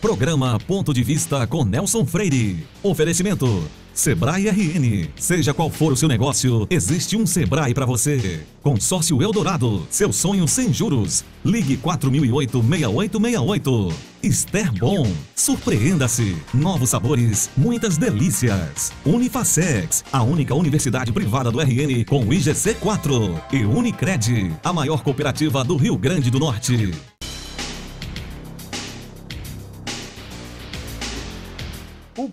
Programa Ponto de Vista com Nelson Freire. Oferecimento. Sebrae RN. Seja qual for o seu negócio, existe um Sebrae para você. Consórcio Eldorado. Seu sonho sem juros. Ligue 4008-6868. Esther Bom. Surpreenda-se. Novos sabores, muitas delícias. Unifacex. A única universidade privada do RN com IGC 4. E Unicred. A maior cooperativa do Rio Grande do Norte.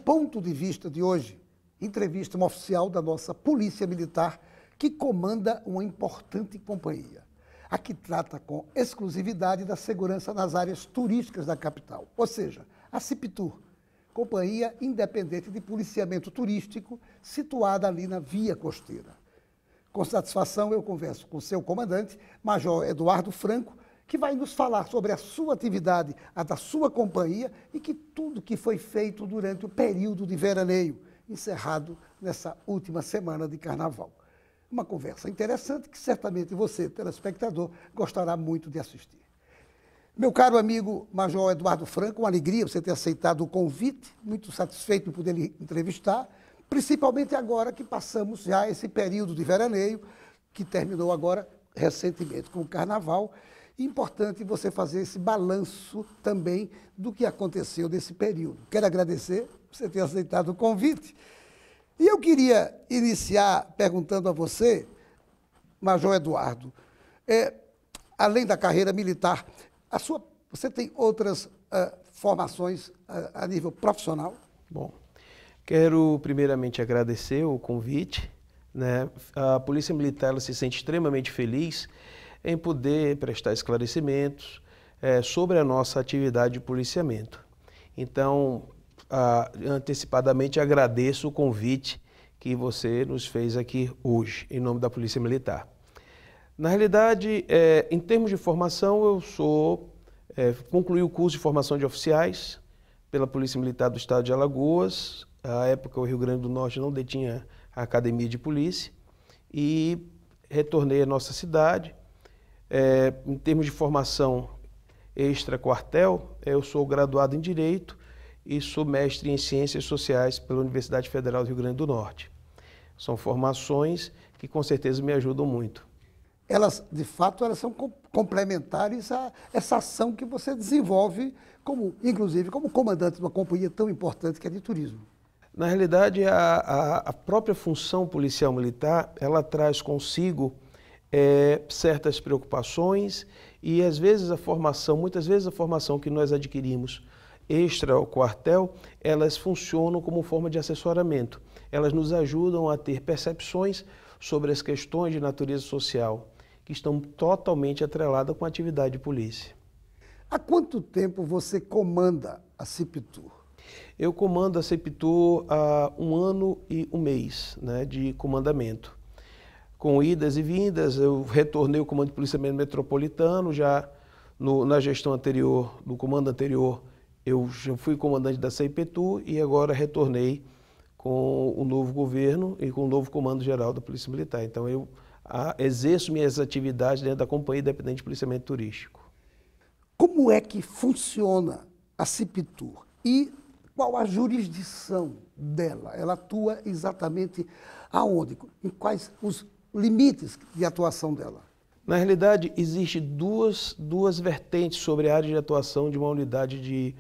ponto de vista de hoje, entrevista uma oficial da nossa Polícia Militar que comanda uma importante companhia, a que trata com exclusividade da segurança nas áreas turísticas da capital, ou seja, a CIPTUR, companhia independente de policiamento turístico situada ali na Via Costeira. Com satisfação, eu converso com seu comandante, Major Eduardo Franco, que vai nos falar sobre a sua atividade, a da sua companhia e que tudo que foi feito durante o período de veraneio, encerrado nessa última semana de carnaval. Uma conversa interessante que certamente você, telespectador, gostará muito de assistir. Meu caro amigo Major Eduardo Franco, uma alegria você ter aceitado o convite, muito satisfeito em poder lhe entrevistar, principalmente agora que passamos já esse período de veraneio, que terminou agora recentemente com o carnaval, Importante você fazer esse balanço também do que aconteceu nesse período. Quero agradecer você ter aceitado o convite. E eu queria iniciar perguntando a você, Major Eduardo, é, além da carreira militar, a sua, você tem outras uh, formações uh, a nível profissional? Bom, quero primeiramente agradecer o convite. Né? A Polícia Militar se sente extremamente feliz em poder prestar esclarecimentos é, sobre a nossa atividade de policiamento. Então, a, antecipadamente agradeço o convite que você nos fez aqui hoje, em nome da Polícia Militar. Na realidade, é, em termos de formação, eu sou é, concluí o curso de formação de oficiais pela Polícia Militar do Estado de Alagoas. À época, o Rio Grande do Norte não detinha a academia de polícia e retornei à nossa cidade é, em termos de formação extra-quartel, é, eu sou graduado em Direito e sou mestre em Ciências Sociais pela Universidade Federal do Rio Grande do Norte. São formações que com certeza me ajudam muito. Elas, de fato, elas são complementares a essa ação que você desenvolve, como, inclusive, como comandante de uma companhia tão importante que é de turismo. Na realidade, a, a, a própria função policial militar, ela traz consigo é, certas preocupações e às vezes a formação, muitas vezes a formação que nós adquirimos extra ao quartel, elas funcionam como forma de assessoramento. Elas nos ajudam a ter percepções sobre as questões de natureza social que estão totalmente atreladas com a atividade de polícia. Há quanto tempo você comanda a CIPTUR? Eu comando a CIPTUR há um ano e um mês né, de comandamento com idas e vindas. Eu retornei ao comando de policiamento metropolitano, já no, na gestão anterior, no comando anterior, eu já fui comandante da CIPTU e agora retornei com o novo governo e com o novo comando geral da Polícia Militar. Então eu a, exerço minhas atividades dentro da Companhia Independente de Policiamento Turístico. Como é que funciona a CIPTUR e qual a jurisdição dela? Ela atua exatamente aonde? Em quais os limites de atuação dela? Na realidade, existe duas, duas vertentes sobre a área de atuação de uma unidade, de,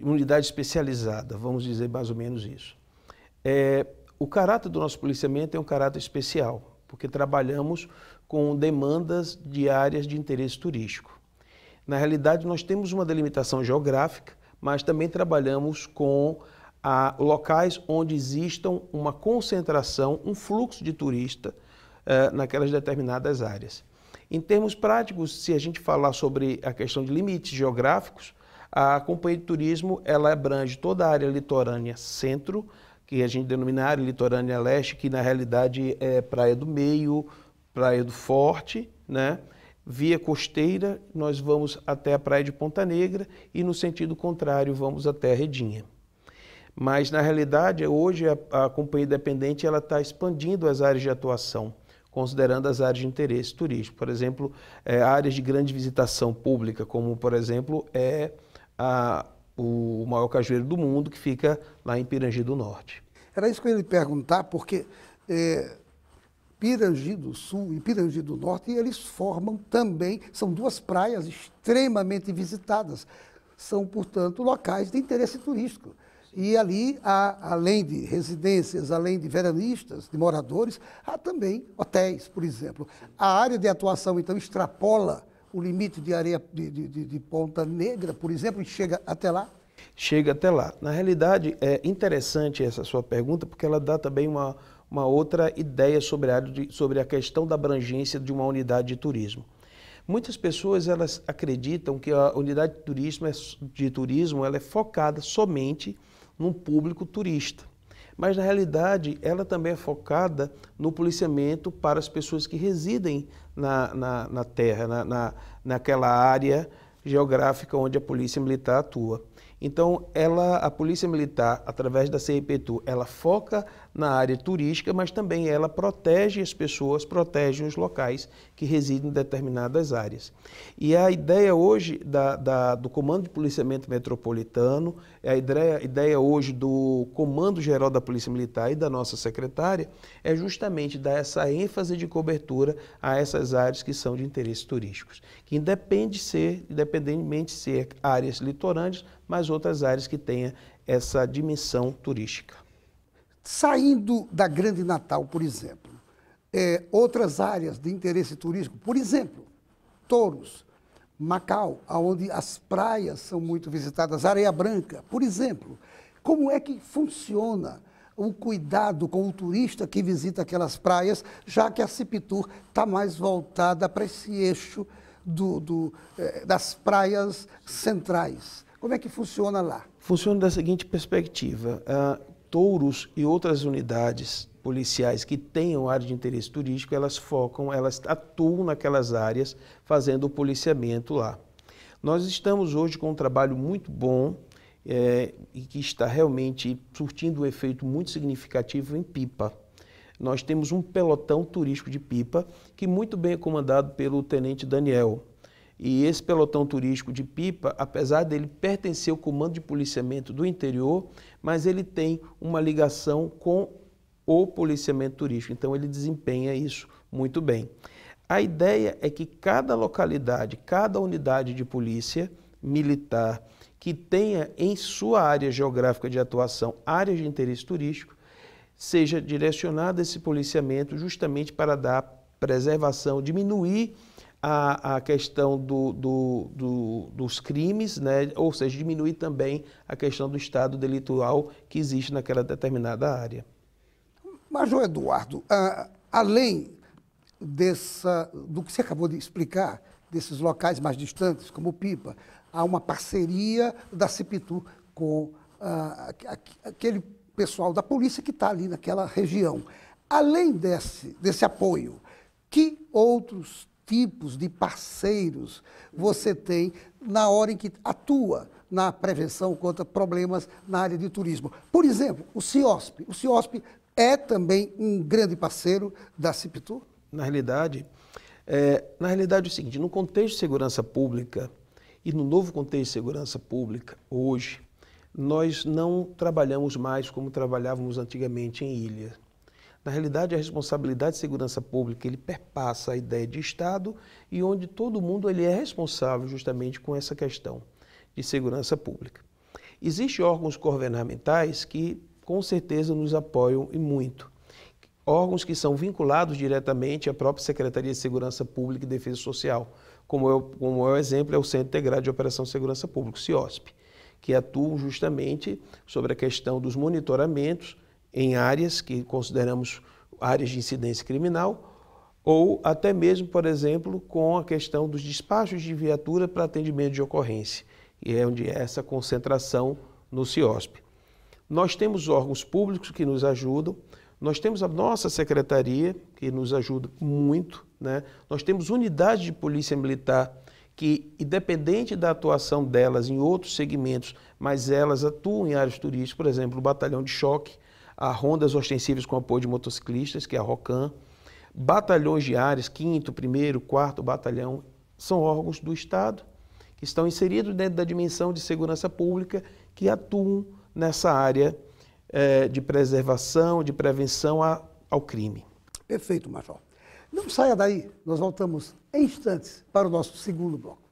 unidade especializada, vamos dizer mais ou menos isso. É, o caráter do nosso policiamento é um caráter especial, porque trabalhamos com demandas de áreas de interesse turístico. Na realidade, nós temos uma delimitação geográfica, mas também trabalhamos com a, ah, locais onde existam uma concentração, um fluxo de turista, eh, naquelas determinadas áreas. Em termos práticos, se a gente falar sobre a questão de limites geográficos, a Companhia de Turismo ela abrange toda a área litorânea centro, que a gente denomina área litorânea leste, que na realidade é Praia do Meio, Praia do Forte, né? Via costeira, nós vamos até a Praia de Ponta Negra e, no sentido contrário, vamos até a Redinha. Mas, na realidade, hoje a, a companhia independente está expandindo as áreas de atuação considerando as áreas de interesse turístico. Por exemplo, é, áreas de grande visitação pública, como, por exemplo, é a, o maior cajueiro do mundo, que fica lá em Pirangi do Norte. Era isso que eu ia lhe perguntar, porque é, Pirangi do Sul e Pirangi do Norte, eles formam também, são duas praias extremamente visitadas. São, portanto, locais de interesse turístico. E ali, há, além de residências, além de veranistas, de moradores, há também hotéis, por exemplo. A área de atuação, então, extrapola o limite de areia de, de, de Ponta Negra, por exemplo, e chega até lá? Chega até lá. Na realidade, é interessante essa sua pergunta, porque ela dá também uma, uma outra ideia sobre a, sobre a questão da abrangência de uma unidade de turismo. Muitas pessoas elas acreditam que a unidade de turismo é, de turismo ela é focada somente num público turista. Mas, na realidade, ela também é focada no policiamento para as pessoas que residem na, na, na terra, na, na, naquela área geográfica onde a polícia militar atua. Então, ela, a polícia militar, através da CIPTU, ela foca na área turística, mas também ela protege as pessoas, protege os locais que residem em determinadas áreas. E a ideia hoje da, da, do Comando de Policiamento Metropolitano, a ideia, a ideia hoje do Comando Geral da Polícia Militar e da nossa secretária, é justamente dar essa ênfase de cobertura a essas áreas que são de interesse turísticos, que independe ser, independentemente ser áreas litorâneas, mas outras áreas que tenha essa dimensão turística. Saindo da Grande Natal, por exemplo, é, outras áreas de interesse turístico, por exemplo, Touros, Macau, onde as praias são muito visitadas, Areia Branca, por exemplo. Como é que funciona o cuidado com o turista que visita aquelas praias, já que a Cipitur está mais voltada para esse eixo do, do, é, das praias centrais? Como é que funciona lá? Funciona da seguinte perspectiva: uh, touros e outras unidades policiais que tenham área de interesse turístico, elas focam, elas atuam naquelas áreas fazendo o policiamento lá. Nós estamos hoje com um trabalho muito bom é, e que está realmente surtindo um efeito muito significativo em Pipa. Nós temos um pelotão turístico de Pipa que muito bem é comandado pelo Tenente Daniel, e esse pelotão turístico de Pipa, apesar dele pertencer ao Comando de Policiamento do Interior, mas ele tem uma ligação com o policiamento turístico, então ele desempenha isso muito bem. A ideia é que cada localidade, cada unidade de polícia militar que tenha em sua área geográfica de atuação áreas de interesse turístico, seja direcionado esse policiamento justamente para dar preservação, diminuir a, a questão do, do, do, dos crimes, né? ou seja, diminui também a questão do estado delitual que existe naquela determinada área. Major Eduardo, além dessa, do que você acabou de explicar, desses locais mais distantes, como o Pipa, há uma parceria da CIPITU com aquele pessoal da polícia que está ali naquela região. Além desse, desse apoio, que outros tipos de parceiros você tem na hora em que atua na prevenção contra problemas na área de turismo. Por exemplo, o CIOSP. O CIOSP é também um grande parceiro da CIPTUR? Na realidade, é, na realidade é o seguinte, no contexto de segurança pública e no novo contexto de segurança pública, hoje, nós não trabalhamos mais como trabalhávamos antigamente em ilha. Na realidade, a responsabilidade de segurança pública ele perpassa a ideia de Estado e onde todo mundo ele é responsável justamente com essa questão de segurança pública. Existem órgãos governamentais que com certeza nos apoiam e muito. Órgãos que são vinculados diretamente à própria Secretaria de Segurança Pública e Defesa Social, como é o, como é o exemplo é o Centro Integrado de Operação de Segurança Pública, o CIOSP, que atuam justamente sobre a questão dos monitoramentos, em áreas que consideramos áreas de incidência criminal, ou até mesmo, por exemplo, com a questão dos despachos de viatura para atendimento de ocorrência, e é onde é essa concentração no CIOSP. Nós temos órgãos públicos que nos ajudam, nós temos a nossa secretaria, que nos ajuda muito, né? nós temos unidades de polícia militar que, independente da atuação delas em outros segmentos, mas elas atuam em áreas turísticas, por exemplo, o batalhão de choque, a rondas ostensivas com apoio de motociclistas, que é a ROCAN, batalhões de áreas, quinto, primeiro, quarto batalhão, são órgãos do Estado que estão inseridos dentro da dimensão de segurança pública que atuam nessa área eh, de preservação, de prevenção a, ao crime. Perfeito, Major. Não saia daí, nós voltamos em instantes para o nosso segundo bloco.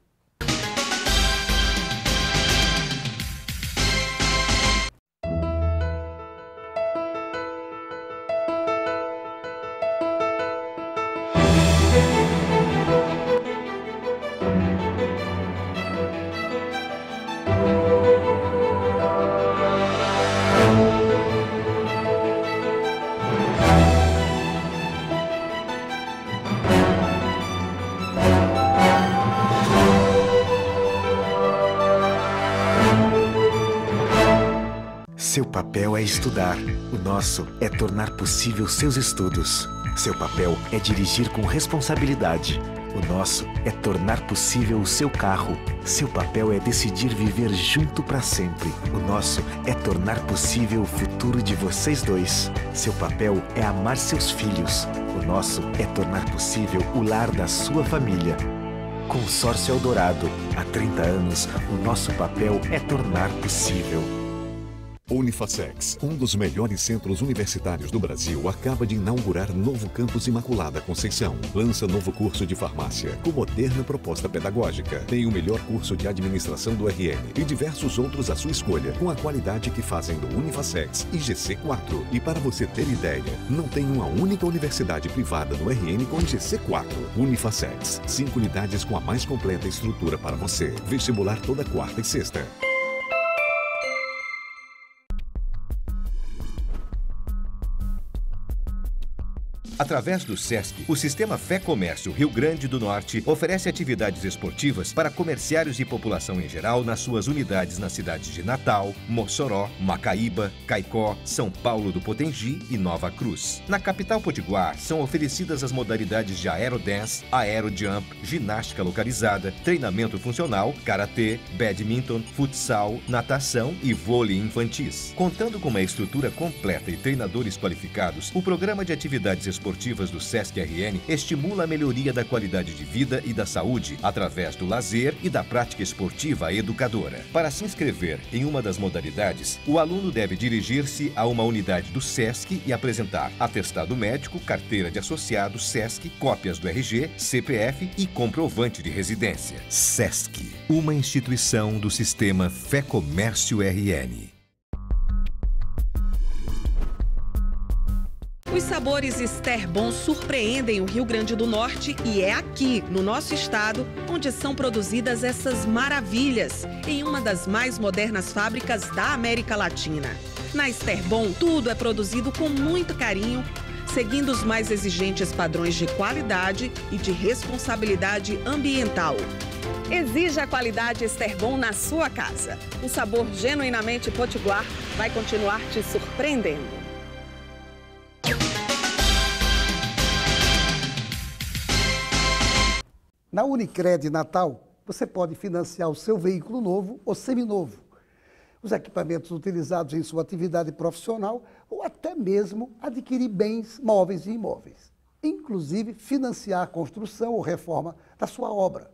estudar, o nosso é tornar possível seus estudos. Seu papel é dirigir com responsabilidade. O nosso é tornar possível o seu carro. Seu papel é decidir viver junto para sempre. O nosso é tornar possível o futuro de vocês dois. Seu papel é amar seus filhos. O nosso é tornar possível o lar da sua família. Consórcio Eldorado. Há 30 anos, o nosso papel é tornar possível. Unifacex, um dos melhores centros universitários do Brasil, acaba de inaugurar novo campus Imaculada Conceição. Lança novo curso de farmácia, com moderna proposta pedagógica. Tem o melhor curso de administração do RN e diversos outros à sua escolha, com a qualidade que fazem do Unifacex e GC4. E para você ter ideia, não tem uma única universidade privada no RN com GC4. Unifacex, cinco unidades com a mais completa estrutura para você. Vestibular toda quarta e sexta. Através do SESC, o Sistema Fé Comércio Rio Grande do Norte oferece atividades esportivas para comerciários e população em geral nas suas unidades nas cidades de Natal, Mossoró, Macaíba, Caicó, São Paulo do Potengi e Nova Cruz. Na capital potiguar, são oferecidas as modalidades de aerodance, aerojump, ginástica localizada, treinamento funcional, karatê, badminton, futsal, natação e vôlei infantis. Contando com uma estrutura completa e treinadores qualificados, o programa de atividades esportivas esportivas do Sesc RN estimula a melhoria da qualidade de vida e da saúde através do lazer e da prática esportiva educadora. Para se inscrever em uma das modalidades, o aluno deve dirigir-se a uma unidade do Sesc e apresentar atestado médico, carteira de associado Sesc, cópias do RG, CPF e comprovante de residência. Sesc, uma instituição do sistema Fé Comércio RN. Os sabores Ester Bom surpreendem o Rio Grande do Norte e é aqui, no nosso estado, onde são produzidas essas maravilhas, em uma das mais modernas fábricas da América Latina. Na Ester Bom, tudo é produzido com muito carinho, seguindo os mais exigentes padrões de qualidade e de responsabilidade ambiental. Exija a qualidade Esterbon na sua casa. O sabor genuinamente potiguar vai continuar te surpreendendo. Na Unicred Natal, você pode financiar o seu veículo novo ou seminovo, os equipamentos utilizados em sua atividade profissional ou até mesmo adquirir bens móveis e imóveis, inclusive financiar a construção ou reforma da sua obra.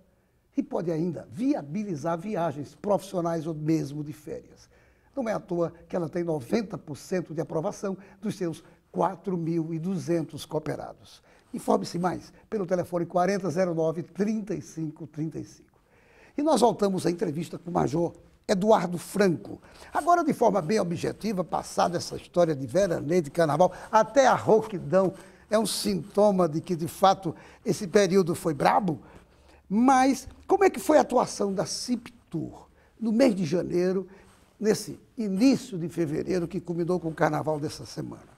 E pode ainda viabilizar viagens profissionais ou mesmo de férias. Não é à toa que ela tem 90% de aprovação dos seus 4.200 cooperados. Informe-se mais pelo telefone 4009 3535. E nós voltamos à entrevista com o Major Eduardo Franco. Agora, de forma bem objetiva, passada essa história de veraneio, de carnaval, até a rouquidão é um sintoma de que, de fato, esse período foi brabo. Mas como é que foi a atuação da CIPTUR no mês de janeiro, nesse início de fevereiro, que culminou com o carnaval dessa semana?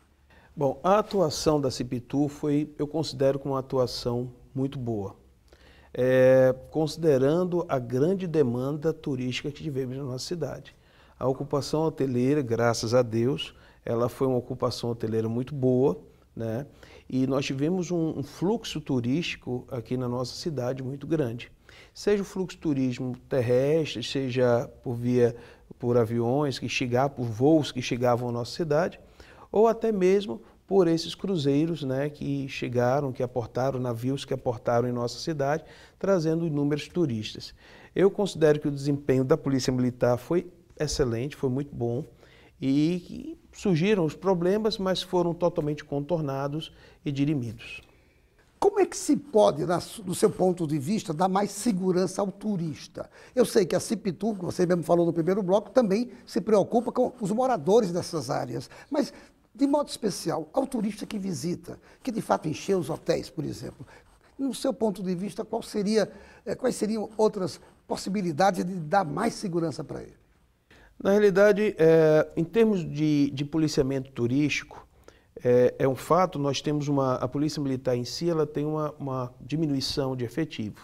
Bom, a atuação da Cipitu foi, eu considero, uma atuação muito boa, é, considerando a grande demanda turística que tivemos na nossa cidade. A ocupação hoteleira, graças a Deus, ela foi uma ocupação hoteleira muito boa, né? E nós tivemos um, um fluxo turístico aqui na nossa cidade muito grande. Seja o fluxo turismo terrestre, seja por via por aviões que chegavam, por voos que chegavam à nossa cidade, ou até mesmo por esses cruzeiros né, que chegaram, que aportaram, navios que aportaram em nossa cidade, trazendo inúmeros turistas. Eu considero que o desempenho da Polícia Militar foi excelente, foi muito bom e surgiram os problemas, mas foram totalmente contornados e dirimidos. Como é que se pode, do seu ponto de vista, dar mais segurança ao turista? Eu sei que a Cipitur, que você mesmo falou no primeiro bloco, também se preocupa com os moradores dessas áreas. Mas de modo especial, ao turista que visita, que de fato encheu os hotéis, por exemplo. No seu ponto de vista, qual seria, eh, quais seriam outras possibilidades de dar mais segurança para ele? Na realidade, é, em termos de, de policiamento turístico, é, é, um fato, nós temos uma, a Polícia Militar em si, ela tem uma, uma diminuição de efetivo.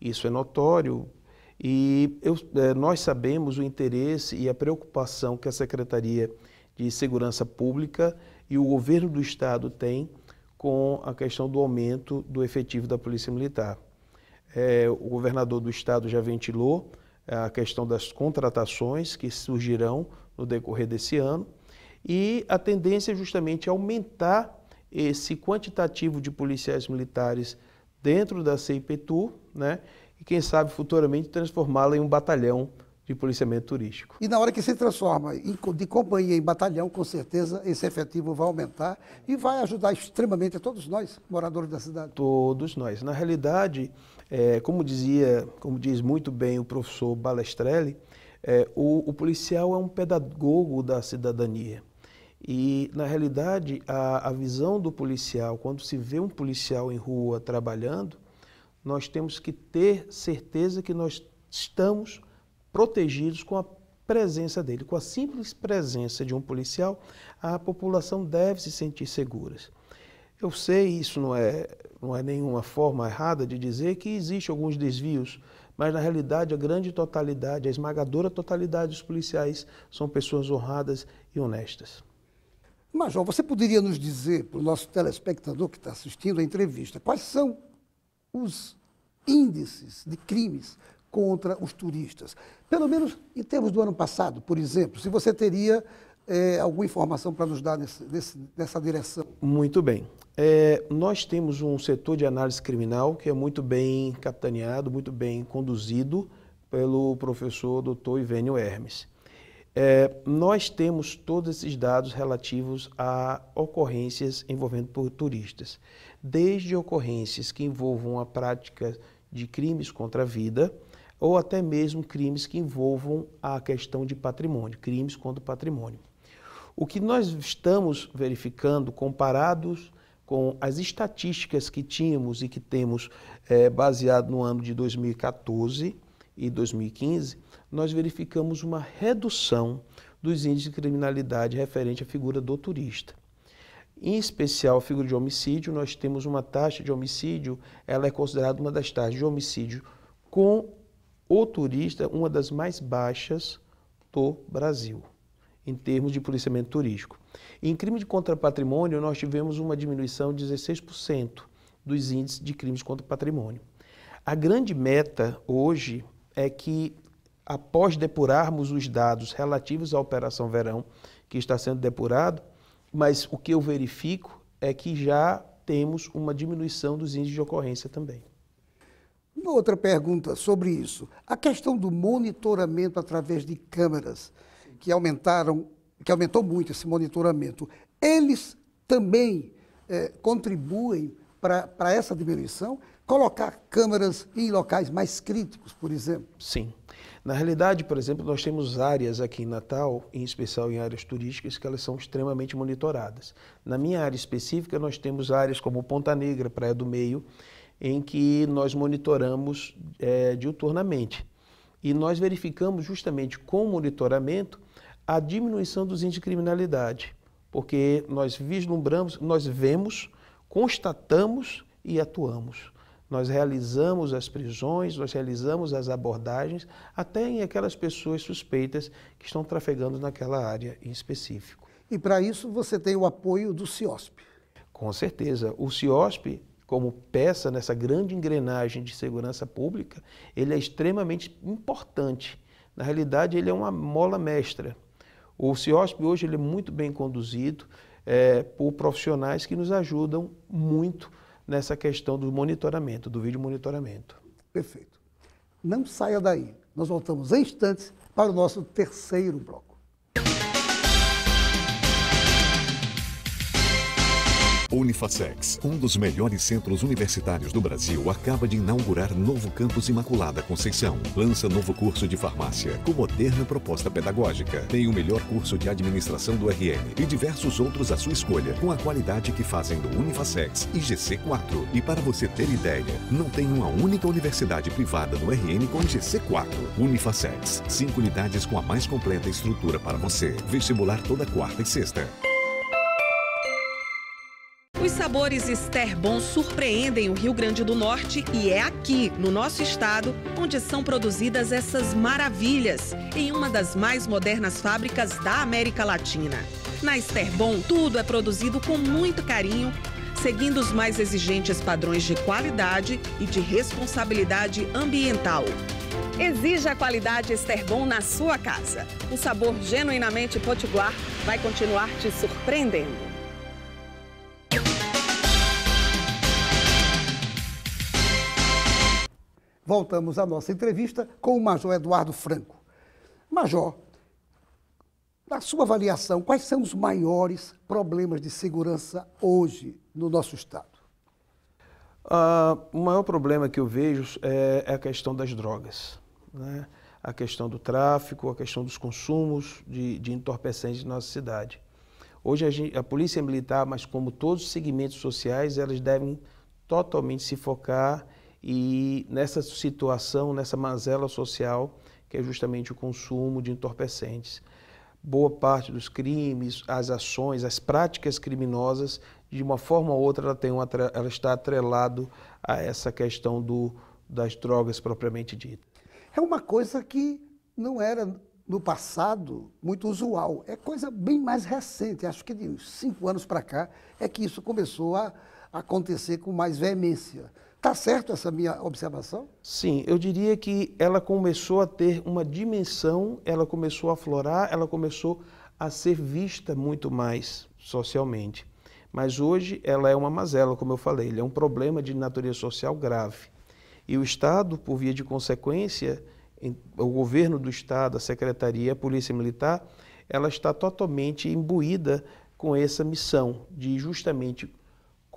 Isso é notório e eu, é, nós sabemos o interesse e a preocupação que a Secretaria de segurança pública e o governo do estado tem com a questão do aumento do efetivo da Polícia Militar. É, o governador do estado já ventilou é, a questão das contratações que surgirão no decorrer desse ano e a tendência é justamente aumentar esse quantitativo de policiais militares dentro da CIPTU, né? E quem sabe futuramente transformá-la em um batalhão de policiamento turístico. E na hora que se transforma de companhia em batalhão, com certeza esse efetivo vai aumentar e vai ajudar extremamente a todos nós, moradores da cidade. Todos nós. Na realidade, é, como dizia, como diz muito bem o professor Balestrelli, é, o, o policial é um pedagogo da cidadania. E, na realidade, a, a, visão do policial, quando se vê um policial em rua trabalhando, nós temos que ter certeza que nós estamos protegidos com a presença dele. Com a simples presença de um policial, a população deve se sentir segura. Eu sei, isso não é, não é nenhuma forma errada de dizer que existe alguns desvios, mas na realidade a grande totalidade, a esmagadora totalidade dos policiais são pessoas honradas e honestas. Major, você poderia nos dizer, para o nosso telespectador que está assistindo a entrevista, quais são os índices de crimes contra os turistas. Pelo menos em termos do ano passado, por exemplo, se você teria é, alguma informação para nos dar nesse, nesse, nessa direção. Muito bem. É, nós temos um setor de análise criminal que é muito bem capitaneado, muito bem conduzido pelo professor Dr. Ivênio Hermes. É, nós temos todos esses dados relativos a ocorrências envolvendo por turistas, desde ocorrências que envolvam a prática de crimes contra a vida, ou até mesmo crimes que envolvam a questão de patrimônio, crimes contra o patrimônio. O que nós estamos verificando, comparados com as estatísticas que tínhamos e que temos é, baseado no ano de 2014 e 2015, nós verificamos uma redução dos índices de criminalidade referente à figura do turista. Em especial, a figura de homicídio, nós temos uma taxa de homicídio, ela é considerada uma das taxas de homicídio com o turista uma das mais baixas do Brasil, em termos de policiamento turístico. Em crime de contra patrimônio, nós tivemos uma diminuição de 16% dos índices de crimes contra patrimônio. A grande meta hoje é que, após depurarmos os dados relativos à Operação Verão, que está sendo depurado, mas o que eu verifico é que já temos uma diminuição dos índices de ocorrência também. Uma outra pergunta sobre isso. A questão do monitoramento através de câmeras, que aumentaram, que aumentou muito esse monitoramento, eles também eh, contribuem para essa diminuição? Colocar câmeras em locais mais críticos, por exemplo? Sim. Na realidade, por exemplo, nós temos áreas aqui em Natal, em especial em áreas turísticas, que elas são extremamente monitoradas. Na minha área específica, nós temos áreas como Ponta Negra, Praia do Meio, em que nós monitoramos é, eh, diuturnamente. E nós verificamos justamente com o monitoramento a diminuição dos índices de criminalidade, porque nós vislumbramos, nós vemos, constatamos e atuamos. Nós realizamos as prisões, nós realizamos as abordagens, até em aquelas pessoas suspeitas que estão trafegando naquela área em específico. E para isso você tem o apoio do CIOSP. Com certeza. O CIOSP como peça nessa grande engrenagem de segurança pública, ele é extremamente importante. Na realidade, ele é uma mola mestra. O CIOSP hoje ele é muito bem conduzido é, por profissionais que nos ajudam muito nessa questão do monitoramento, do vídeo monitoramento. Perfeito. Não saia daí. Nós voltamos em instantes para o nosso terceiro bloco. Unifacex, um dos melhores centros universitários do Brasil, acaba de inaugurar novo campus Imaculada Conceição. Lança novo curso de farmácia, com moderna proposta pedagógica. Tem o melhor curso de administração do RN e diversos outros à sua escolha, com a qualidade que fazem do Unifacex e GC4. E para você ter ideia, não tem uma única universidade privada no RN com GC4. Unifacex, cinco unidades com a mais completa estrutura para você. Vestibular toda quarta e sexta. Os sabores Esther Bom surpreendem o Rio Grande do Norte e é aqui, no nosso estado, onde são produzidas essas maravilhas, em uma das mais modernas fábricas da América Latina. Na Esther Bom, tudo é produzido com muito carinho, seguindo os mais exigentes padrões de qualidade e de responsabilidade ambiental. Exija a qualidade Esterbon na sua casa. O sabor genuinamente potiguar vai continuar te surpreendendo. voltamos à nossa entrevista com o Major Eduardo Franco. Major, na sua avaliação, quais são os maiores problemas de segurança hoje no nosso Estado? Uh, o maior problema que eu vejo é, é a questão das drogas, né? a questão do tráfico, a questão dos consumos de, de entorpecentes na nossa cidade. Hoje a, gente, a, Polícia Militar, mas como todos os segmentos sociais, elas devem totalmente se focar e nessa situação, nessa mazela social, que é justamente o consumo de entorpecentes. Boa parte dos crimes, as ações, as práticas criminosas, de uma forma ou outra, ela, ela está atrelado a essa questão do, das drogas propriamente dita. É uma coisa que não era no passado muito usual, é coisa bem mais recente, acho que de cinco anos para cá é que isso começou a acontecer com mais veemência. Está certo essa minha observação? Sim, eu diria que ela começou a ter uma dimensão, ela começou a florar, ela começou a ser vista muito mais socialmente. Mas hoje ela é uma mazela, como eu falei, ele é um problema de natureza social grave. E o Estado, por via de consequência, o governo do Estado, a Secretaria, a Polícia Militar, ela está totalmente imbuída com essa missão de justamente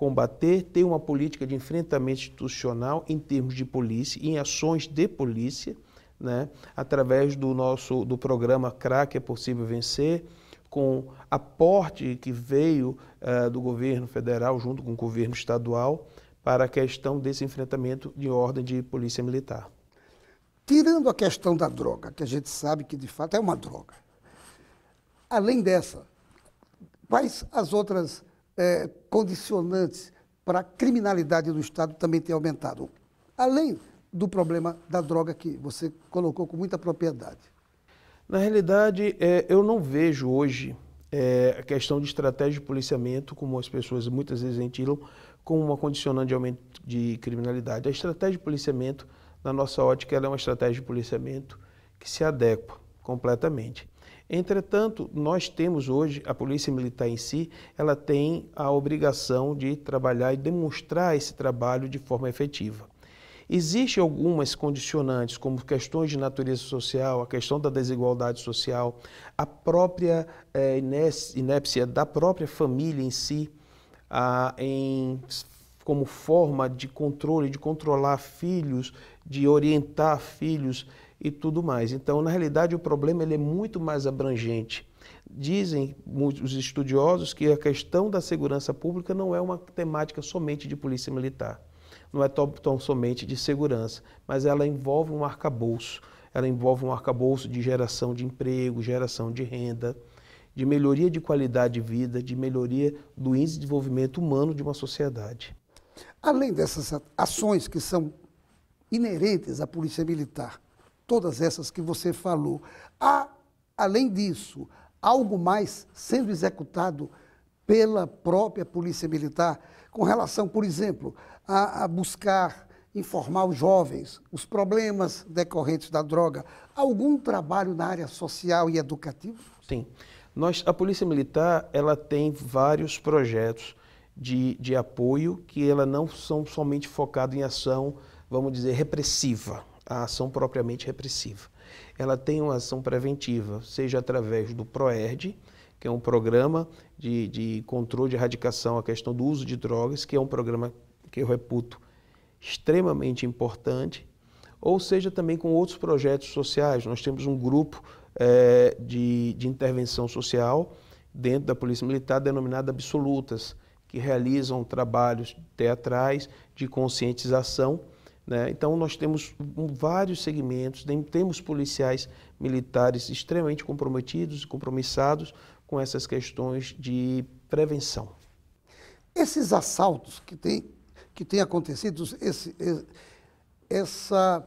combater, ter uma política de enfrentamento institucional em termos de polícia, em ações de polícia, né, através do nosso do programa CRAC é possível vencer, com aporte que veio uh, do governo federal junto com o governo estadual para a questão desse enfrentamento de ordem de polícia militar. Tirando a questão da droga, que a gente sabe que de fato é uma droga. Além dessa, quais as outras é, condicionantes para a criminalidade do Estado também tem aumentado. Além do problema da droga que você colocou com muita propriedade. Na realidade, é, eu não vejo hoje é, a questão de estratégia de policiamento, como as pessoas muitas vezes ventilam, como uma condicionante de aumento de criminalidade. A estratégia de policiamento, na nossa ótica, é uma estratégia de policiamento que se adequa completamente. Entretanto, nós temos hoje, a Polícia Militar em si, ela tem a obrigação de trabalhar e demonstrar esse trabalho de forma efetiva. Existem algumas condicionantes, como questões de natureza social, a questão da desigualdade social, a própria é, inépcia da própria família em si, a, em, como forma de controle, de controlar filhos, de orientar filhos e tudo mais. Então, na realidade, o problema ele é muito mais abrangente. Dizem os estudiosos que a questão da segurança pública não é uma temática somente de polícia militar, não é tão, tão somente de segurança, mas ela envolve um arcabouço, ela envolve um arcabouço de geração de emprego, geração de renda, de melhoria de qualidade de vida, de melhoria do índice de desenvolvimento humano de uma sociedade. Além dessas ações que são inerentes à polícia militar, todas essas que você falou. Há, além disso, algo mais sendo executado pela própria Polícia Militar com relação, por exemplo, a, a buscar informar os jovens os problemas decorrentes da droga? Algum trabalho na área social e educativa? Sim. Nós, a Polícia Militar ela tem vários projetos de, de apoio que ela não são somente focados em ação, vamos dizer, repressiva a ação propriamente repressiva. Ela tem uma ação preventiva, seja através do PROERD, que é um programa de, de controle de erradicação à questão do uso de drogas, que é um programa que eu reputo extremamente importante, ou seja também com outros projetos sociais. Nós temos um grupo é, de, de intervenção social dentro da Polícia Militar denominado Absolutas, que realizam trabalhos teatrais de conscientização né? Então, nós temos vários segmentos, temos policiais militares extremamente comprometidos e compromissados com essas questões de prevenção. Esses assaltos que têm que tem acontecido, esse, essa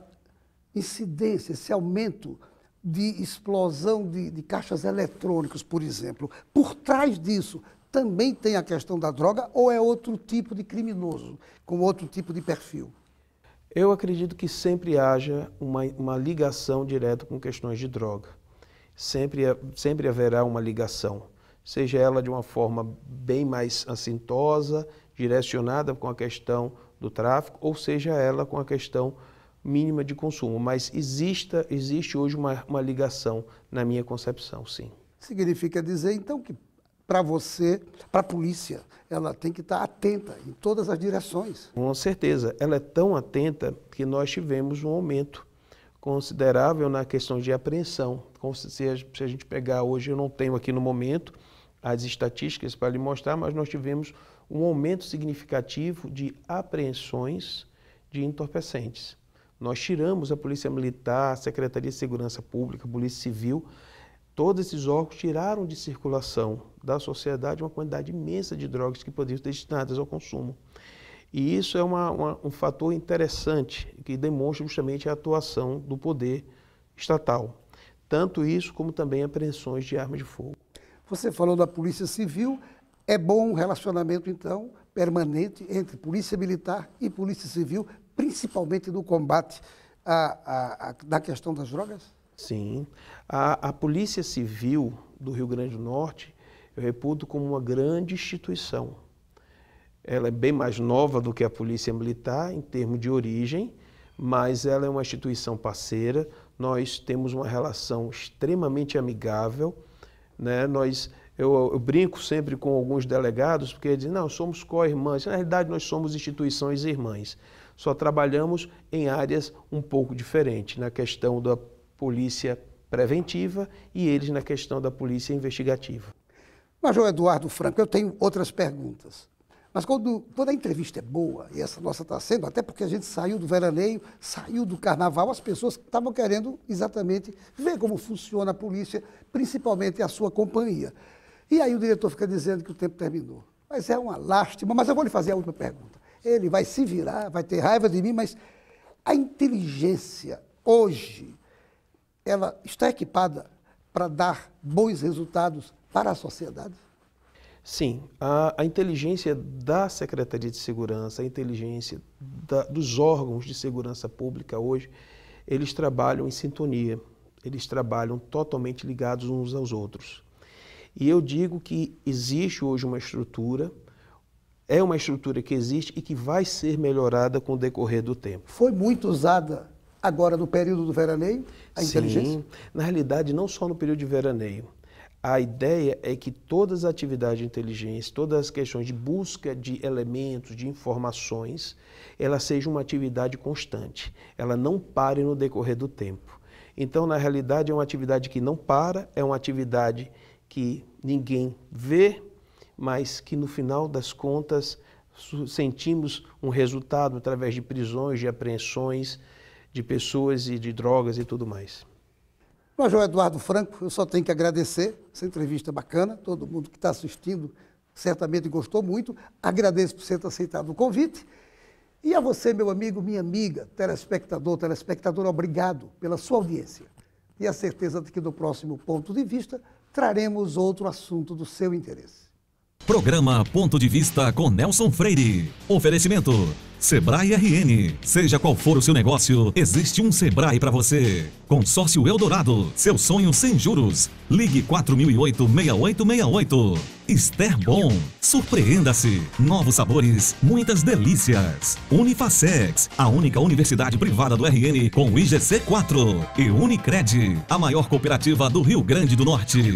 incidência, esse aumento de explosão de, de caixas eletrônicos por exemplo, por trás disso também tem a questão da droga ou é outro tipo de criminoso, com outro tipo de perfil? Eu acredito que sempre haja uma, uma ligação direta com questões de droga. Sempre, sempre haverá uma ligação, seja ela de uma forma bem mais assintosa, direcionada com a questão do tráfico, ou seja ela com a questão mínima de consumo. Mas exista, existe hoje uma, uma ligação, na minha concepção, sim. Significa dizer, então, que para você, para a polícia, ela tem que estar atenta em todas as direções. Com certeza, ela é tão atenta que nós tivemos um aumento considerável na questão de apreensão. Se a gente pegar hoje, eu não tenho aqui no momento as estatísticas para lhe mostrar, mas nós tivemos um aumento significativo de apreensões de entorpecentes. Nós tiramos a Polícia Militar, a Secretaria de Segurança Pública, a Polícia Civil Todos esses órgãos tiraram de circulação da sociedade uma quantidade imensa de drogas que poderiam ser destinadas ao consumo. E isso é uma, uma, um fator interessante que demonstra justamente a atuação do poder estatal. Tanto isso como também apreensões de armas de fogo. Você falou da Polícia Civil, é bom um relacionamento, então, permanente entre Polícia Militar e Polícia Civil, principalmente no combate à, à, à, da questão das drogas? Sim. A, a Polícia Civil do Rio Grande do Norte eu reputo como uma grande instituição. Ela é bem mais nova do que a Polícia Militar em termos de origem, mas ela é uma instituição parceira. Nós temos uma relação extremamente amigável. Né? Nós, eu, eu brinco sempre com alguns delegados, porque eles dizem, não, somos co-irmãs. Na realidade, nós somos instituições irmãs. Só trabalhamos em áreas um pouco diferentes, na questão da polícia preventiva e eles na questão da polícia investigativa. Major Eduardo Franco, eu tenho outras perguntas. Mas quando, quando a entrevista é boa, e essa nossa está sendo, até porque a gente saiu do veraneio, saiu do carnaval, as pessoas estavam querendo exatamente ver como funciona a polícia, principalmente a sua companhia. E aí o diretor fica dizendo que o tempo terminou. Mas é uma lástima, mas eu vou lhe fazer a última pergunta. Ele vai se virar, vai ter raiva de mim, mas a inteligência hoje ela está equipada para dar bons resultados para a sociedade? Sim, a, a inteligência da Secretaria de Segurança, a inteligência da, dos órgãos de segurança pública hoje, eles trabalham em sintonia, eles trabalham totalmente ligados uns aos outros. E eu digo que existe hoje uma estrutura, é uma estrutura que existe e que vai ser melhorada com o decorrer do tempo. Foi muito usada Agora, no período do veraneio, a Sim, inteligência? Na realidade, não só no período de veraneio. A ideia é que todas as atividades de inteligência, todas as questões de busca de elementos, de informações, ela seja uma atividade constante. Ela não pare no decorrer do tempo. Então, na realidade, é uma atividade que não para, é uma atividade que ninguém vê, mas que no final das contas sentimos um resultado através de prisões, de apreensões, de pessoas e de drogas e tudo mais. Major Eduardo Franco, eu só tenho que agradecer essa entrevista bacana, todo mundo que está assistindo certamente gostou muito. Agradeço por você ter aceitado o convite. E a você, meu amigo, minha amiga, telespectador, telespectadora, obrigado pela sua audiência. E a certeza de que no próximo ponto de vista traremos outro assunto do seu interesse. Programa Ponto de Vista com Nelson Freire. Oferecimento Sebrae RN. Seja qual for o seu negócio, existe um Sebrae para você. Consórcio Eldorado. Seu sonho sem juros. Ligue 4008-6868. Esther Bom. Surpreenda-se. Novos sabores, muitas delícias. Unifacex, a única universidade privada do RN com IGC4. E Unicred, a maior cooperativa do Rio Grande do Norte.